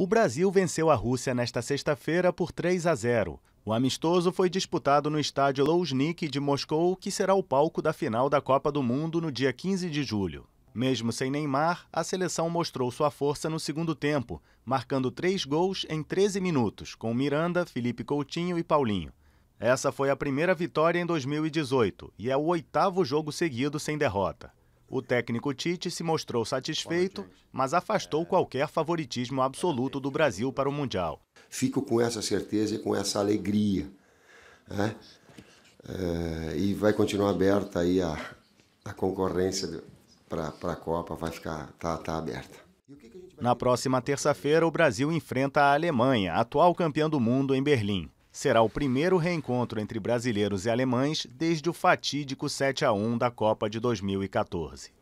O Brasil venceu a Rússia nesta sexta-feira por 3 a 0. O amistoso foi disputado no estádio Luzhniki de Moscou, que será o palco da final da Copa do Mundo no dia 15 de julho. Mesmo sem Neymar, a seleção mostrou sua força no segundo tempo, marcando três gols em 13 minutos, com Miranda, Felipe Coutinho e Paulinho. Essa foi a primeira vitória em 2018 e é o oitavo jogo seguido sem derrota. O técnico Tite se mostrou satisfeito, mas afastou é. qualquer favoritismo absoluto do Brasil para o Mundial. Fico com essa certeza e com essa alegria. Né? É, e vai continuar aberta aí a, a concorrência para a Copa, vai ficar tá, tá aberta. Na próxima terça-feira, o Brasil enfrenta a Alemanha, atual campeã do mundo, em Berlim será o primeiro reencontro entre brasileiros e alemães desde o fatídico 7 a 1 da Copa de 2014.